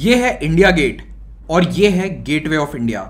ये है India gate और ये है गेटवे ऑफ इंडिया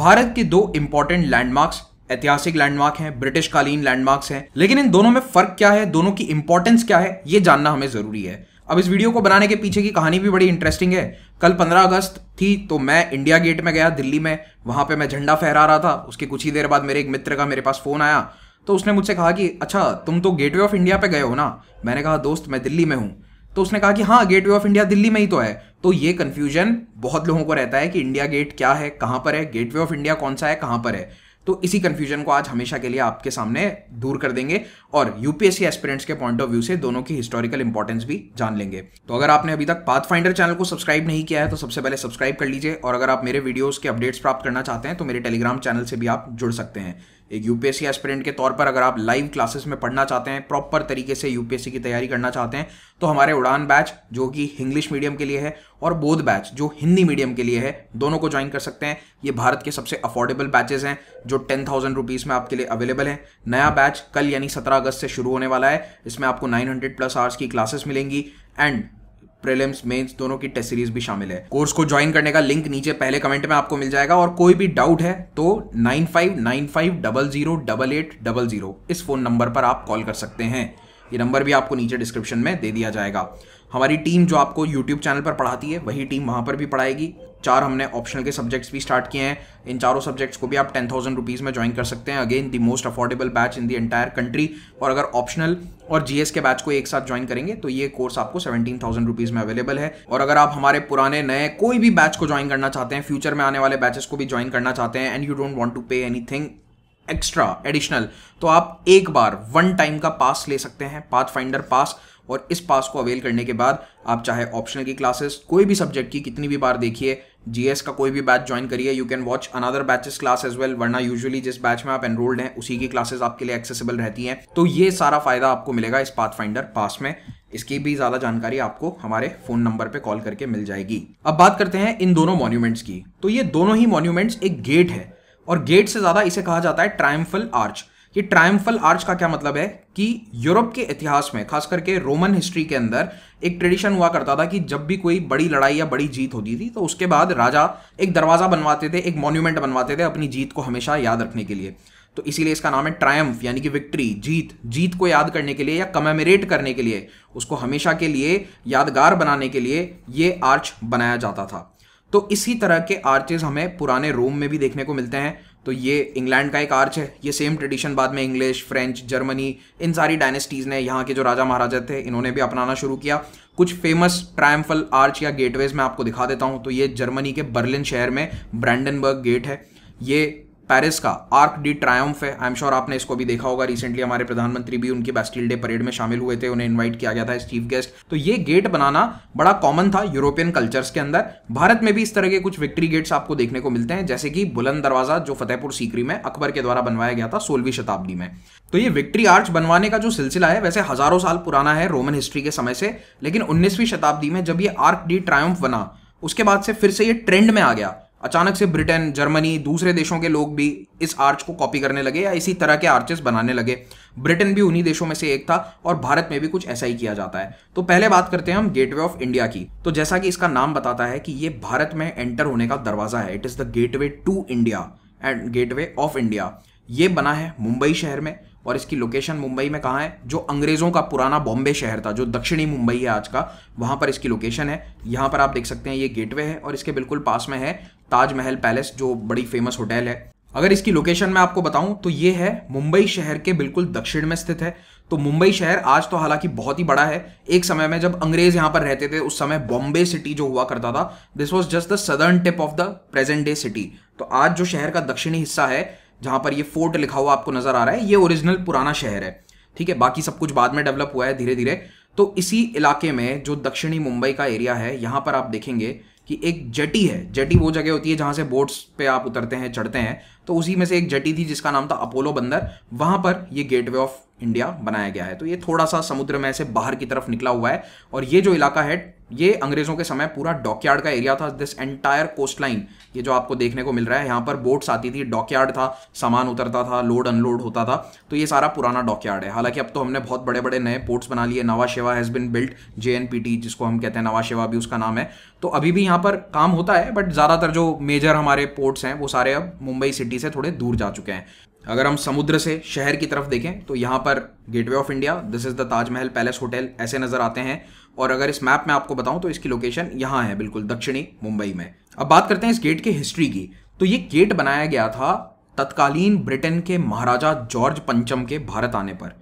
भारत के दो इंपॉर्टेंट लैंडमार्क्स ऐतिहासिक लैंडमार्क हैं ब्रिटिश कालीन लैंडमार्क्स हैं लेकिन इन दोनों में फर्क क्या है दोनों की इंपॉर्टेंस क्या है ये जानना हमें जरूरी है अब इस वीडियो को बनाने के पीछे की कहानी भी बड़ी इंटरेस्टिंग है कल 15 अगस्त थी तो मैं इंडिया गेट में गया दिल्ली में वहां पे मैं झंडा फहरा रहा था उसके कुछ ही देर बाद मेरे एक मित्र का मेरे पास फोन आया तो उसने मुझसे कहा कि अच्छा तुम तो गेटवे ऑफ इंडिया पे गए हो ना मैंने कहा दोस्त मैं दिल्ली में हूँ तो उसने कहा कि हाँ गेटवे ऑफ इंडिया दिल्ली में ही तो है तो ये कंफ्यूजन बहुत लोगों को रहता है कि इंडिया गेट क्या है कहां पर है गेटवे ऑफ इंडिया कौन सा है कहां पर है तो इसी कंफ्यूजन को आज हमेशा के लिए आपके सामने दूर कर देंगे और यूपीएससी एस्पिरेंट्स के पॉइंट ऑफ व्यू से दोनों की हिस्टोरिकल इंपॉर्टेंस भी जान लेंगे तो अगर आपने अभी तक पाथ फाइंडर चैनल को सब्सक्राइब नहीं किया है तो सबसे पहले सब्सक्राइब कर लीजिए और अगर आप मेरे वीडियोज के अपडेट्स प्राप्त करना चाहते हैं तो मेरे टेलीग्राम चैनल से भी आप जुड़ सकते हैं एक यूपीएससी एस्पिरेंट के तौर पर अगर आप लाइव क्लासेस में पढ़ना चाहते हैं प्रॉपर तरीके से यूपीएससी की तैयारी करना चाहते हैं तो हमारे उड़ान बैच जो कि इंग्लिश मीडियम के लिए है और बोध बैच जो हिंदी मीडियम के लिए है दोनों को ज्वाइन कर सकते हैं ये भारत के सबसे अफोर्डेबल बैचेज हैं जो टेन थाउजेंड रुपीज़ में आपके लिए अवेलेबल हैं नया बैच कल यानी सत्रह अगस्त से शुरू होने वाला है इसमें आपको नाइन हंड्रेड प्लस आवर्स की क्लासेस मिलेंगी एंड प्रीलिम्स मेंस दोनों की टेस्ट सीरीज भी शामिल है कोर्स को ज्वाइन करने का लिंक नीचे पहले कमेंट में आपको मिल जाएगा और कोई भी डाउट है तो nine five nine five double zero double eight double zero इस फोन नंबर पर आप कॉल कर सकते हैं ये नंबर भी आपको नीचे डिस्क्रिप्शन में दे दिया जाएगा हमारी टीम जो आपको यूट्यूब चैनल पर पढ़ाती है वही टीम वहाँ पर भी पढ़ाएगी चार हमने ऑप्शनल के सब्जेक्ट्स भी स्टार्ट किए हैं इन चारों सब्जेक्ट्स को भी आप टेन थाउजेंड रुपीज़ में ज्वाइन कर सकते हैं again the most affordable batch in the entire country और अगर ऑप्शनल और जीएस के बैच को एक साथ ज्वाइन करेंगे तो ये कोर्स आपको सेवेंटीन थाउजेंड रुपीज़ में अवेलेबल है और अगर आप हमारे पुराने नए कोई भी बैच को ज्वाइन करना चाहते हैं फ्यूचर में आने वाले बैचेस को भी ज्वाइन करना चाहते हैं and you don't want to pay any extra additional तो आप एक बार वन टाइम का पास ले सकते हैं पाथ फाइंडर पास और इस पास को अवेल करने के बाद आप चाहे ऑप्शनल की क्लासेस कोई भी सब्जेक्ट की कितनी भी बार देखिए जीएस का कोई भी बैच ज्वाइन करिए you can watch another batches class as well वरना यूजुअली जिस बैच में आप एनरोल्ड हैं उसी की क्लासेस आपके लिए एक्सेसिबल रहती हैं तो ये सारा फायदा आपको मिलेगा इस पाथ फाइंडर पास में इसकी भी ज्यादा जानकारी आपको हमारे फोन नंबर पे कॉल करके मिल जाएगी अब बात करते हैं इन दोनों मॉन्यूमेंट्स की तो ये दोनों ही मॉन्यूमेंट्स एक गेट है और गेट से ज्यादा इसे कहा जाता है ट्रायम्फल आर्च कि ट्रायम्फल आर्च का क्या मतलब है कि यूरोप के इतिहास में खास करके रोमन हिस्ट्री के अंदर एक ट्रेडिशन हुआ करता था कि जब भी कोई बड़ी लड़ाई या बड़ी जीत होती थी तो उसके बाद राजा एक दरवाज़ा बनवाते थे एक मॉन्यूमेंट बनवाते थे अपनी जीत को हमेशा याद रखने के लिए तो इसीलिए इसका नाम है ट्रायम्फ यानी कि विक्ट्री जीत जीत को याद करने के लिए या कमेमोरेट करने के लिए उसको हमेशा के लिए यादगार बनाने के लिए ये आर्च बनाया जाता था तो इसी तरह के आर्चेज हमें पुराने रोम में भी देखने को मिलते हैं तो ये इंग्लैंड का एक आर्च है ये सेम ट्रेडिशन बाद में इंग्लिश फ्रेंच जर्मनी इन सारी डायनेस्टीज़ ने यहाँ के जो राजा महाराजा थे इन्होंने भी अपनाना शुरू किया कुछ फेमस ट्रायम्फल आर्च या गेटवेज मैं आपको दिखा देता हूँ तो ये जर्मनी के बर्लिन शहर में ब्रैंडनबर्ग गेट है ये पेरिस का आर्क डी ट्रायम्फ है आई एम श्योर आपने इसको भी देखा होगा रिसेंटली हमारे प्रधानमंत्री भी उनकी बेस्टिल डे परेड में शामिल हुए थे उन्हें इन्वाइट किया गया था चीफ गेस्ट तो ये गेट बनाना बड़ा कॉमन था यूरोपियन कल्चर्स के अंदर भारत में भी इस तरह के कुछ विक्ट्री गेट्स आपको देखने को मिलते हैं जैसे कि बुलंद दरवाजा जो फतेहपुर सीकरी में अकबर के द्वारा बनवाया गया था सोलहवीं शताब्दी में तो ये विक्ट्री आर्च बनवाने का जो सिलसिला है वैसे हजारों साल पुराना है रोमन हिस्ट्री के समय से लेकिन उन्नीसवीं शताब्दी में जब ये आर्क डी ट्रायम्फ बना उसके बाद से फिर से ये ट्रेंड में आ गया अचानक से ब्रिटेन जर्मनी दूसरे देशों के लोग भी इस आर्च को कॉपी करने लगे या इसी तरह के आर्चेस बनाने लगे ब्रिटेन भी उन्हीं देशों में से एक था और भारत में भी कुछ ऐसा ही किया जाता है तो पहले बात करते हैं हम गेटवे ऑफ इंडिया की तो जैसा कि इसका नाम बताता है कि ये भारत में एंटर होने का दरवाजा है it is the gateway to India and gateway of India ये बना है मुंबई शहर में और इसकी लोकेशन मुंबई में कहाँ है जो अंग्रेज़ों का पुराना बॉम्बे शहर था जो दक्षिणी मुंबई है आज का वहाँ पर इसकी लोकेशन है यहाँ पर आप देख सकते हैं ये गेटवे है और इसके बिल्कुल पास में है ताजमहल पैलेस जो बड़ी फेमस होटल है अगर इसकी लोकेशन मैं आपको बताऊं तो ये है मुंबई शहर के बिल्कुल दक्षिण में स्थित है तो मुंबई शहर आज तो हालांकि बहुत ही बड़ा है एक समय में जब अंग्रेज यहां पर रहते थे उस समय बॉम्बे सिटी जो हुआ करता था this was just the southern tip of the present day city तो आज जो शहर का दक्षिणी हिस्सा है जहां पर ये फोर्ट लिखा हुआ आपको नजर आ रहा है ये ओरिजिनल पुराना शहर है ठीक है बाकी सब कुछ बाद में डेवलप हुआ है धीरे धीरे तो इसी इलाके में जो दक्षिणी मुंबई का एरिया है यहां पर आप देखेंगे कि एक जटी है जटी वो जगह होती है जहां से बोट्स पे आप उतरते हैं चढ़ते हैं तो उसी में से एक जटी थी जिसका नाम था अपोलो बंदर वहां पर ये गेटवे ऑफ इंडिया बनाया गया है तो ये थोड़ा सा समुद्र में से बाहर की तरफ निकला हुआ है और ये जो इलाका है ये अंग्रेजों के समय पूरा डॉकयार्ड का एरिया था दिस एंटायर कोस्ट लाइन ये जो आपको देखने को मिल रहा है यहाँ पर बोट्स आती थी डॉकयार्ड था सामान उतरता था लोड अनलोड होता था तो ये सारा पुराना डॉकयार्ड है हालांकि अब तो हमने बहुत बड़े बड़े नए पोर्ट्स बना लिए नवा शेवा हैज़ बिन बिल्ट जे जिसको हम कहते हैं नवा शेवा भी उसका नाम है तो अभी भी यहाँ पर काम होता है बट ज़्यादातर जो मेजर हमारे पोर्ट्स हैं वो सारे अब मुंबई सिटी सिटी से थोड़े दूर जा चुके हैं अगर हम समुद्र से शहर की तरफ देखें तो यहाँ पर gateway of India this is the Taj Mahal palace hotel ऐसे नज़र आते हैं और अगर इस मैप में आपको बताऊं तो इसकी लोकेशन यहाँ है बिल्कुल दक्षिणी मुंबई में अब बात करते हैं इस गेट की हिस्ट्री की तो ये गेट बनाया गया था तत्कालीन ब्रिटेन के महाराजा जॉर्ज पंचम के भारत आने पर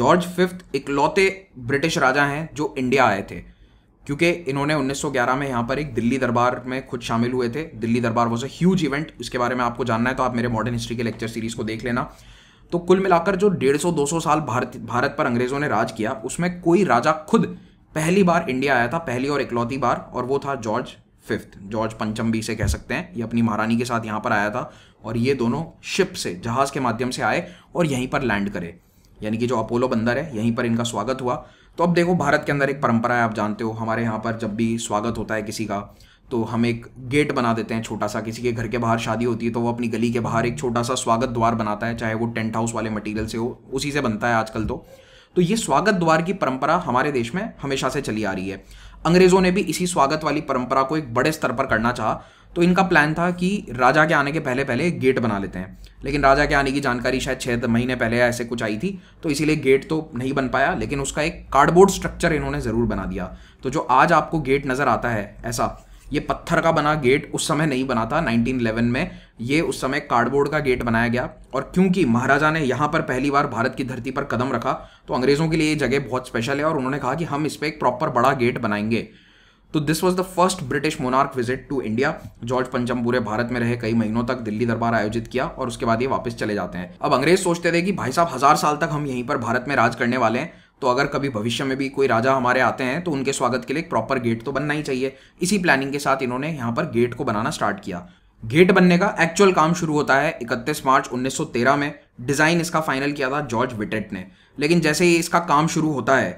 जॉर्ज फिफ्थ इकलौते ब्रिटिश राजा हैं जो इंडिया आए थे क्योंकि इन्होंने 1911 में यहाँ पर एक दिल्ली दरबार में खुद शामिल हुए थे दिल्ली दरबार वॉज अ ह्यूज इवेंट इसके बारे में आपको जानना है तो आप मेरे मॉडर्न हिस्ट्री के लेक्चर सीरीज को देख लेना तो कुल मिलाकर जो 150 200 साल भारत भारत पर अंग्रेजों ने राज किया उसमें कोई राजा खुद पहली बार इंडिया आया था पहली और इकलौती बार और वो था जॉर्ज फिफ्थ जॉर्ज पंचम भी से कह सकते हैं ये अपनी महारानी के साथ यहाँ पर आया था और ये दोनों शिप से जहाज के माध्यम से आए और यहीं पर लैंड करे यानी कि जो अपोलो बंदर है यहीं पर इनका स्वागत हुआ तो अब देखो भारत के अंदर एक परंपरा है आप जानते हो हमारे यहाँ पर जब भी स्वागत होता है किसी का तो हम एक गेट बना देते हैं छोटा सा किसी के घर के बाहर शादी होती है तो वो अपनी गली के बाहर एक छोटा सा स्वागत द्वार बनाता है चाहे वो टेंट हाउस वाले मटेरियल से हो उसी से बनता है आजकल तो तो ये स्वागत द्वार की परंपरा हमारे देश में हमेशा से चली आ रही है अंग्रेज़ों ने भी इसी स्वागत वाली परंपरा को एक बड़े स्तर पर करना चाहा तो इनका प्लान था कि राजा के आने के पहले पहले गेट बना लेते हैं लेकिन राजा के आने की जानकारी शायद छः महीने पहले ऐसे कुछ आई थी तो इसीलिए गेट तो नहीं बन पाया लेकिन उसका एक कार्डबोर्ड स्ट्रक्चर इन्होंने ज़रूर बना दिया तो जो आज आपको गेट नज़र आता है ऐसा ये पत्थर का बना गेट उस समय नहीं बना था 1911 में ये उस समय कार्डबोर्ड का गेट बनाया गया और क्योंकि महाराजा ने यहाँ पर पहली बार भारत की धरती पर कदम रखा तो अंग्रेज़ों के लिए ये जगह बहुत स्पेशल है और उन्होंने कहा कि हम इस पर एक प्रॉपर बड़ा गेट बनाएंगे तो this was the first British monarch visit to India George पंचम पूरे भारत में रहे कई महीनों तक दिल्ली दरबार आयोजित किया और उसके बाद ये वापस चले जाते हैं अब अंग्रेज सोचते थे कि भाई साहब हजार साल तक हम यहीं पर भारत में राज करने वाले हैं तो अगर कभी भविष्य में भी कोई राजा हमारे आते हैं तो उनके स्वागत के लिए प्रॉपर गेट तो बनना ही चाहिए इसी प्लानिंग के साथ इन्होंने यहाँ पर गेट को बनाना स्टार्ट किया गेट बनने का एक्चुअल काम शुरू होता है 31 मार्च 1913 में डिज़ाइन इसका फाइनल किया था जॉर्ज विटेट ने लेकिन जैसे ही इसका काम शुरू होता है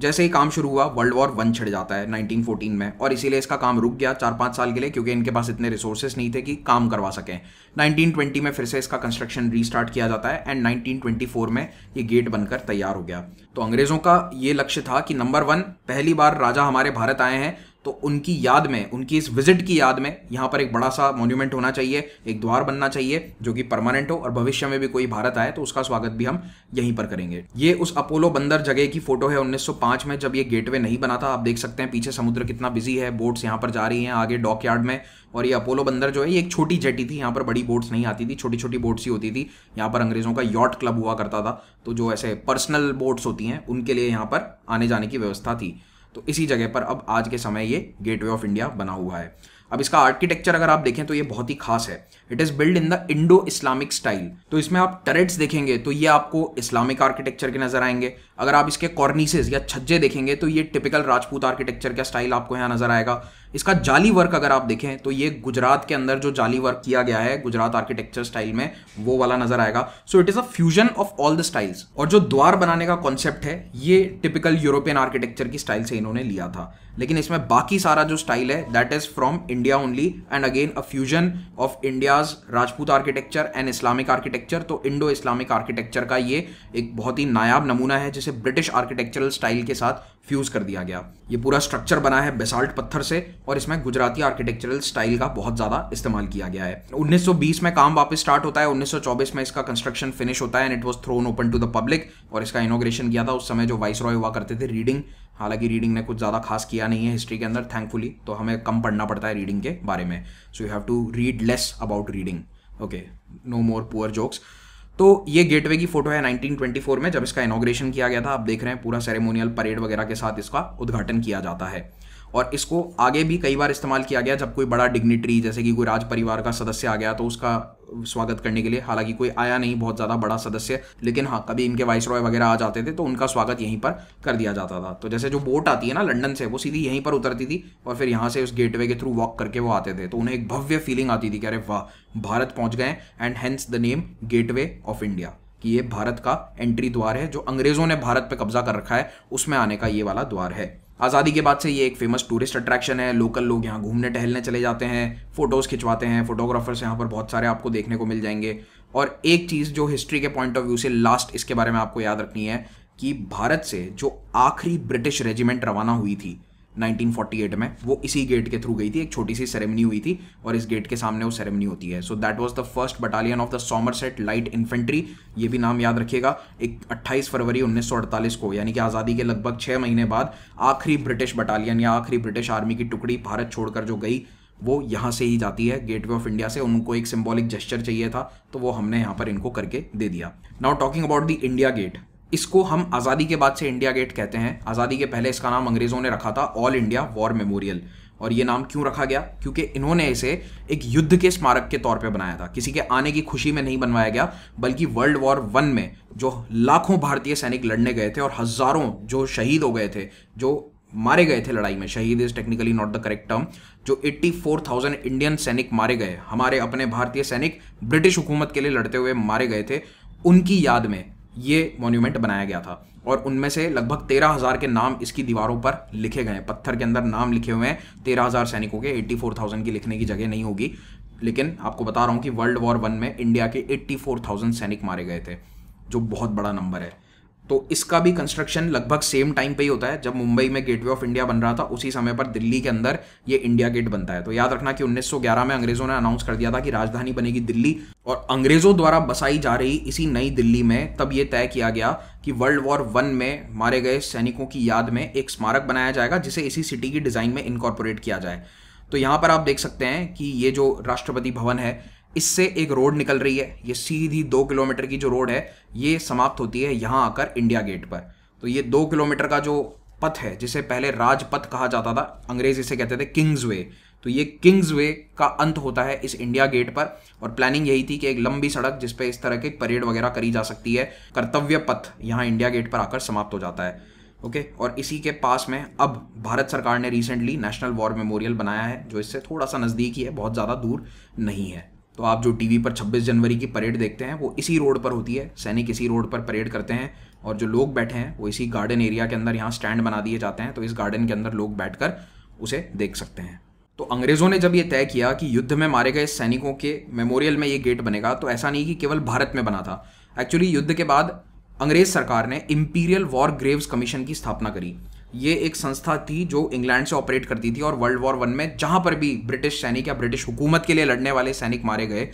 जैसे ही काम शुरू हुआ वर्ल्ड वॉर वन छिड़ जाता है 1914 में और इसीलिए इसका काम रुक गया चार पाँच साल के लिए क्योंकि इनके पास इतने रिसोर्सेस नहीं थे कि काम करवा सकें 1920 में फिर से इसका कंस्ट्रक्शन रीस्टार्ट किया जाता है एंड 1924 में ये गेट बनकर तैयार हो गया तो अंग्रेज़ों का ये लक्ष्य था कि नंबर वन पहली बार राजा हमारे भारत आए हैं तो उनकी याद में उनकी इस विजिट की याद में यहाँ पर एक बड़ा सा मॉन्यूमेंट होना चाहिए एक द्वार बनना चाहिए जो कि परमानेंट हो और भविष्य में भी कोई भारत आए तो उसका स्वागत भी हम यहीं पर करेंगे ये उस अपोलो बंदर जगह की फोटो है 1905 में जब ये गेटवे नहीं बना था आप देख सकते हैं पीछे समुद्र कितना बिजी है बोट्स यहाँ पर जा रही हैं आगे डॉक यार्ड में और ये अपोलो बंदर जो है ये एक छोटी जेटी थी यहाँ पर बड़ी बोट्स नहीं आती थी छोटी छोटी बोट्स ही होती थी यहाँ पर अंग्रेजों का यॉट क्लब हुआ करता था तो जो ऐसे पर्सनल बोट्स होती हैं उनके लिए यहाँ पर आने जाने की व्यवस्था थी तो इसी जगह पर अब आज के समय ये गेटवे ऑफ इंडिया बना हुआ है अब इसका आर्किटेक्चर अगर आप देखें तो ये बहुत ही खास है it is build in the Indo Islamic style तो इसमें आप टरेट्स देखेंगे तो ये आपको इस्लामिक आर्किटेक्चर के नज़र आएंगे अगर आप इसके कॉर्निसेज या छज्जे देखेंगे तो ये टिपिकल राजपूत आर्किटेक्चर का स्टाइल आपको यहाँ नज़र आएगा इसका जाली वर्क अगर आप देखें तो ये गुजरात के अंदर जो जाली वर्क किया गया है गुजरात आर्किटेक्चर स्टाइल में वो वाला नजर आएगा so it is a fusion of all the styles और जो द्वार बनाने का कॉन्सेप्ट है ये टिपिकल यूरोपियन आर्किटेक्चर की स्टाइल से इन्होंने लिया था लेकिन इसमें बाकी सारा जो स्टाइल है that is from India only and again a fusion of India's Rajput architecture and Islamic architecture तो इंडो इस्लामिक आर्किटेक्चर का ये एक बहुत ही नायाब नमूना है जिसे ब्रिटिश आर्किटेक्चरल स्टाइल के साथ फ्यूज कर दिया गया ये पूरा स्ट्रक्चर बना है बेसाल्ट पत्थर से और इसमें गुजराती आर्किटेक्चरल स्टाइल का बहुत ज्यादा इस्तेमाल किया गया है 1920 में काम वापस स्टार्ट होता है 1924 में इसका कंस्ट्रक्शन फिनिश होता है and it was thrown open to the public और इसका इनोग्रेशन किया था उस समय जो वाइस रॉय हुआ करते थे रीडिंग हालांकि रीडिंग ने कुछ ज़्यादा खास किया नहीं है हिस्ट्री के अंदर थैंकफुली तो हमें कम पढ़ना पड़ता है रीडिंग के बारे में so you have to read less about reading okay no more poor jokes तो ये गेटवे की फोटो है 1924 में जब इसका इनोग्रेशन किया गया था आप देख रहे हैं पूरा सेरेमोनियल परेड वगैरह के साथ इसका उद्घाटन किया जाता है और इसको आगे भी कई बार इस्तेमाल किया गया जब कोई बड़ा डिग्निटरी जैसे कि कोई राज परिवार का सदस्य आ गया तो उसका स्वागत करने के लिए हालांकि कोई आया नहीं बहुत ज़्यादा बड़ा सदस्य लेकिन हाँ कभी इनके वाइस रॉय वगैरह आ जाते थे तो उनका स्वागत यहीं पर कर दिया जाता था तो जैसे जो बोट आती है ना लंडन से वो सीधी यहीं पर उतरती थी और फिर यहाँ से उस गेट के थ्रू वॉक करके वो आते थे तो उन्हें एक भव्य फीलिंग आती थी कि अरे वाह भारत पहुँच गए and hence the name gate of India कि ये भारत का एंट्री द्वार है जो अंग्रेज़ों ने भारत पर कब्जा कर रखा है उसमें आने का ये वाला द्वार है आज़ादी के बाद से ये एक फेमस टूरिस्ट अट्रैक्शन है लोकल लोग यहाँ घूमने टहलने चले जाते हैं फ़ोटोज़ खिंचवाते हैं फोटोग्राफर्स यहाँ पर बहुत सारे आपको देखने को मिल जाएंगे और एक चीज़ जो हिस्ट्री के पॉइंट ऑफ व्यू से लास्ट इसके बारे में आपको याद रखनी है कि भारत से जो आखिरी ब्रिटिश रेजिमेंट रवाना हुई थी 1948 में वो इसी गेट के थ्रू गई थी एक छोटी सी सेरेमनी हुई थी और इस गेट के सामने वो सेरेमनी होती है so that was the first battalion of the Somerset light infantry ये भी नाम याद रखिएगा एक 28 फरवरी 1948 को यानी कि आज़ादी के लगभग छः महीने बाद आखिरी ब्रिटिश बटालियन या आखिरी ब्रिटिश आर्मी की टुकड़ी भारत छोड़कर जो गई वो यहाँ से ही जाती है गेटवे ऑफ इंडिया से उनको एक सिम्बॉलिक जेस्चर चाहिए था तो वो हमने यहाँ पर इनको करके दे दिया now talking about the India gate इसको हम आज़ादी के बाद से इंडिया गेट कहते हैं आज़ादी के पहले इसका नाम अंग्रेज़ों ने रखा था ऑल इंडिया वॉर मेमोरियल और ये नाम क्यों रखा गया क्योंकि इन्होंने इसे एक युद्ध के स्मारक के तौर पे बनाया था किसी के आने की खुशी में नहीं बनवाया गया बल्कि वर्ल्ड वॉर वन में जो लाखों भारतीय सैनिक लड़ने गए थे और हज़ारों जो शहीद हो गए थे जो मारे गए थे लड़ाई में शहीद is technically not the correct term जो 84,000 इंडियन सैनिक मारे गए हमारे अपने भारतीय सैनिक ब्रिटिश हुकूमत के लिए लड़ते हुए मारे गए थे उनकी याद में ये मोन्यूमेंट बनाया गया था और उनमें से लगभग तेरह हज़ार के नाम इसकी दीवारों पर लिखे गए हैं पत्थर के अंदर नाम लिखे हुए हैं तेरह हज़ार सैनिकों के एट्टी फोर थाउजेंड की लिखने की जगह नहीं होगी लेकिन आपको बता रहा हूँ कि वर्ल्ड वॉर वन में इंडिया के एट्टी फोर थाउजेंड सैनिक मारे गए थे जो बहुत बड़ा नंबर है तो इसका भी कंस्ट्रक्शन लगभग सेम टाइम पे ही होता है जब मुंबई में गेटवे ऑफ इंडिया बन रहा था उसी समय पर दिल्ली के अंदर ये इंडिया गेट बनता है तो याद रखना कि 1911 में अंग्रेजों ने अनाउंस कर दिया था कि राजधानी बनेगी दिल्ली और अंग्रेजों द्वारा बसाई जा रही इसी नई दिल्ली में तब ये तय किया गया कि वर्ल्ड वॉर वन में मारे गए सैनिकों की याद में एक स्मारक बनाया जाएगा जिसे इसी सिटी की डिजाइन में इनकॉर्पोरेट किया जाए तो यहाँ पर आप देख सकते हैं कि ये जो राष्ट्रपति भवन है इससे एक रोड निकल रही है ये सीधी दो किलोमीटर की जो रोड है ये समाप्त होती है यहाँ आकर इंडिया गेट पर तो ये दो किलोमीटर का जो पथ है जिसे पहले राजपथ कहा जाता था अंग्रेज इसे कहते थे किंग्स वे तो ये किंग्स वे का अंत होता है इस इंडिया गेट पर और प्लानिंग यही थी कि एक लंबी सड़क जिसपे इस तरह के परेड वगैरह करी जा सकती है कर्तव्य पथ यहाँ इंडिया गेट पर आकर समाप्त हो जाता है ओके और इसी के पास में अब भारत सरकार ने रिसेंटली नेशनल वॉर मेमोरियल बनाया है जो इससे थोड़ा सा नज़दीक ही है बहुत ज़्यादा दूर नहीं है तो आप जो टीवी पर 26 जनवरी की परेड देखते हैं वो इसी रोड पर होती है सैनिक इसी रोड पर परेड करते हैं और जो लोग बैठे हैं वो इसी गार्डन एरिया के अंदर यहाँ स्टैंड बना दिए जाते हैं तो इस गार्डन के अंदर लोग बैठकर उसे देख सकते हैं तो अंग्रेज़ों ने जब ये तय किया कि युद्ध में मारे गए सैनिकों के मेमोरियल में ये गेट बनेगा तो ऐसा नहीं कि केवल भारत में बना था एक्चुअली युद्ध के बाद अंग्रेज सरकार ने इंपीरियल वॉर ग्रेव्स कमीशन की स्थापना करी ये एक संस्था थी जो इंग्लैंड से ऑपरेट करती थी और वर्ल्ड वॉर वन में जहाँ पर भी ब्रिटिश सैनिक या ब्रिटिश हुकूमत के लिए लड़ने वाले सैनिक मारे गए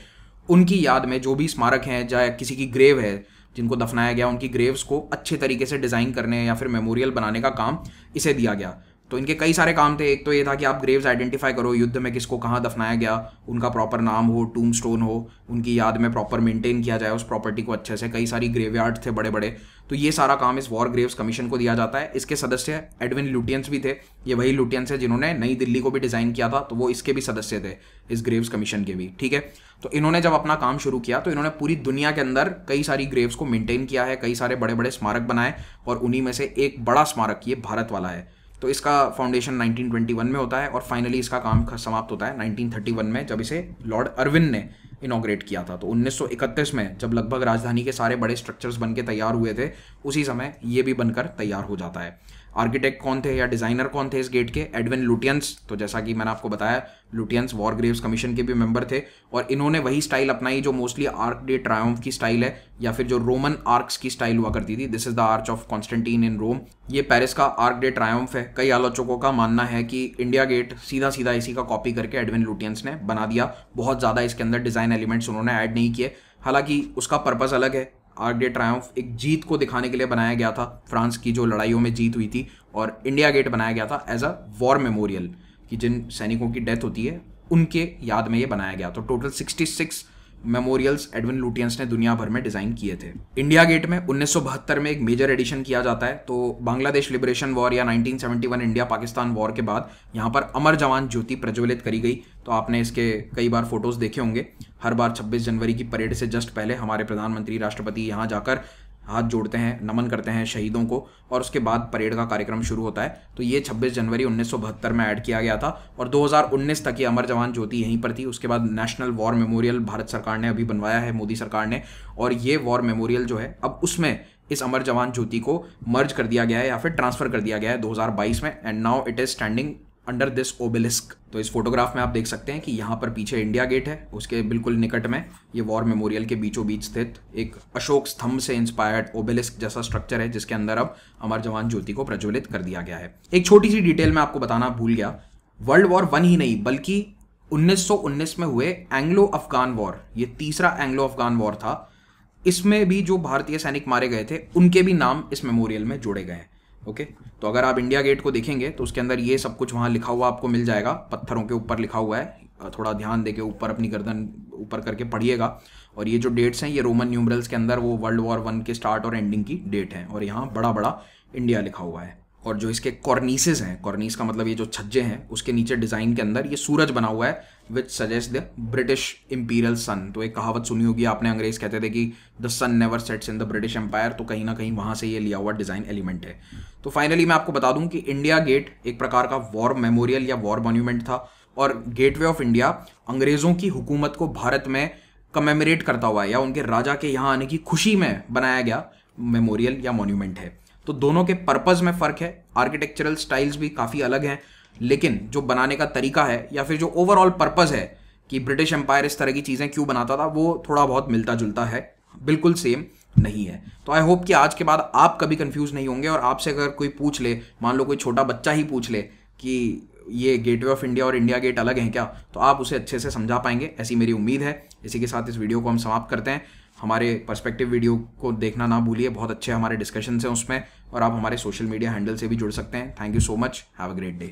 उनकी याद में जो भी स्मारक हैं या किसी की ग्रेव है जिनको दफनाया गया उनकी ग्रेव्स को अच्छे तरीके से डिज़ाइन करने या फिर मेमोरियल बनाने का काम इसे दिया गया तो इनके कई सारे काम थे एक तो ये था कि आप ग्रेव्स आइडेंटिफाई करो युद्ध में किसको कहाँ दफनाया गया उनका प्रॉपर नाम हो टूम स्टोन हो उनकी याद में प्रॉपर मेंटेन किया जाए उस प्रॉपर्टी को अच्छे से कई सारी ग्रेवयार्ड थे बड़े बड़े तो ये सारा काम इस वॉर ग्रेव्स कमीशन को दिया जाता है इसके सदस्य एडविन लुटियंस भी थे ये वही लुटियंस है जिन्होंने नई दिल्ली को भी डिज़ाइन किया था तो वो इसके भी सदस्य थे इस ग्रेव्स कमीशन के भी ठीक है तो इन्होंने जब अपना काम शुरू किया तो इन्होंने पूरी दुनिया के अंदर कई सारी ग्रेव्स को मेंटेन किया है कई सारे बड़े बड़े स्मारक बनाए और उन्हीं में से एक बड़ा स्मारक ये भारत वाला है तो इसका फाउंडेशन 1921 में होता है और फाइनली इसका काम समाप्त होता है 1931 में जब इसे लॉर्ड अरविन ने इनाग्रेट किया था तो 1931 में जब लगभग राजधानी के सारे बड़े स्ट्रक्चर्स बन के तैयार हुए थे उसी समय ये भी बनकर तैयार हो जाता है आर्किटेक्ट कौन थे या डिजाइनर कौन थे इस गेट के एडविन लुटियंस तो जैसा कि मैंने आपको बताया लुटियंस वॉर ग्रेव्स कमीशन के भी मेंबर थे और इन्होंने वही स्टाइल अपनाई जो मोस्टली आर्क डे ट्रायम्फ की स्टाइल है या फिर जो रोमन आर्क्स की स्टाइल हुआ करती थी this is the arch of Constantine in Rome ये पेरिस का आर्क डे ट्रायम्फ है कई आलोचकों का मानना है कि इंडिया गेट सीधा सीधा इसी का कॉपी करके एडविन लुटियंस ने बना दिया बहुत ज़्यादा इसके अंदर डिज़ाइन एलिमेंट्स उन्होंने ऐड नहीं किए हालांकि उसका पर्पज़ अलग है आर्क डे ट्रायम्फ एक जीत को दिखाने के लिए बनाया गया था फ्रांस की जो लड़ाइयों में जीत हुई थी और इंडिया गेट बनाया गया था एज अ वॉर मेमोरियल कि जिन सैनिकों की डेथ होती है उनके याद में ये बनाया गया तो total sixty six memorials Edwin Lutyens ने दुनिया भर में डिजाइन किए थे इंडिया गेट में उन्नीस में एक मेजर एडिशन किया जाता है तो बांग्लादेश लिबरेशन वॉर या 1971 इंडिया पाकिस्तान वॉर के बाद यहाँ पर अमर जवान ज्योति प्रज्वलित करी गई तो आपने इसके कई बार फोटोज देखे होंगे हर बार 26 जनवरी की परेड से जस्ट पहले हमारे प्रधानमंत्री राष्ट्रपति यहाँ जाकर हाथ जोड़ते हैं नमन करते हैं शहीदों को और उसके बाद परेड का कार्यक्रम शुरू होता है तो ये 26 जनवरी उन्नीस में ऐड किया गया था और 2019 तक ये अमर जवान ज्योति यहीं पर थी उसके बाद नेशनल वॉर मेमोरियल भारत सरकार ने अभी बनवाया है मोदी सरकार ने और ये वॉर मेमोरियल जो है अब उसमें इस अमर जवान ज्योति को मर्ज कर दिया गया है या फिर ट्रांसफर कर दिया गया है 2022 में and now it is standing under this obelisk तो इस फोटोग्राफ में आप देख सकते हैं कि यहाँ पर पीछे इंडिया गेट है उसके बिल्कुल निकट में ये वॉर मेमोरियल के बीचों बीच स्थित एक अशोक स्तंभ से इंस्पायर्ड ओबेलिस्क जैसा स्ट्रक्चर है जिसके अंदर अब अमर जवान ज्योति को प्रज्वलित कर दिया गया है एक छोटी सी डिटेल में आपको बताना भूल गया वर्ल्ड वॉर वन ही नहीं बल्कि 1919 में हुए एंग्लो अफगान वॉर ये तीसरा एंग्लो अफगान वॉर था इसमें भी जो भारतीय सैनिक मारे गए थे उनके भी नाम इस मेमोरियल में जोड़े गए हैं ओके तो अगर आप इंडिया गेट को देखेंगे तो उसके अंदर ये सब कुछ वहाँ लिखा हुआ आपको मिल जाएगा पत्थरों के ऊपर लिखा हुआ है थोड़ा ध्यान देके ऊपर अपनी गर्दन ऊपर करके पढ़िएगा और ये जो डेट्स हैं ये रोमन न्यूमरल्स के अंदर वो वर्ल्ड वॉर वन के स्टार्ट और एंडिंग की डेट है और यहाँ बड़ा बड़ा इंडिया लिखा हुआ है और जो इसके कॉर्नीसेज हैं कॉर्नीस का मतलब ये जो छज्जे हैं उसके नीचे डिज़ाइन के अंदर ये सूरज बना हुआ है which suggest the British imperial sun तो एक कहावत सुनी होगी आपने अंग्रेज कहते थे कि the sun never sets in the British empire तो कहीं ना कहीं वहां से ये लिया हुआ डिज़ाइन एलिमेंट है तो फाइनली मैं आपको बता दूँ कि इंडिया गेट एक प्रकार का वॉर मेमोरियल या वॉर मॉन्यूमेंट था और गेटवे ऑफ इंडिया अंग्रेज़ों की हुकूमत को भारत में कमेमोरेट करता हुआ है या उनके राजा के यहाँ आने की खुशी में बनाया गया मेमोरियल या मॉन्यूमेंट है तो दोनों के पर्पज़ में फ़र्क है आर्किटेक्चरल स्टाइल्स भी काफ़ी अलग हैं लेकिन जो बनाने का तरीका है या फिर जो ओवरऑल पर्पज़ है कि ब्रिटिश एम्पायर इस तरह की चीज़ें क्यों बनाता था वो थोड़ा बहुत मिलता जुलता है बिल्कुल सेम नहीं है तो आई होप कि आज के बाद आप कभी कंफ्यूज नहीं होंगे और आपसे अगर कोई पूछ ले मान लो कोई छोटा बच्चा ही पूछ ले कि ये गेटवे ऑफ इंडिया और इंडिया गेट अलग हैं क्या तो आप उसे अच्छे से समझा पाएंगे ऐसी मेरी उम्मीद है इसी के साथ इस वीडियो को हम समाप्त करते हैं हमारे पर्सपेक्टिव वीडियो को देखना ना भूलिए बहुत अच्छे हमारे डिस्कशन हैं उसमें और आप हमारे सोशल मीडिया हैंडल से भी जुड़ सकते हैं thank you so much have a great day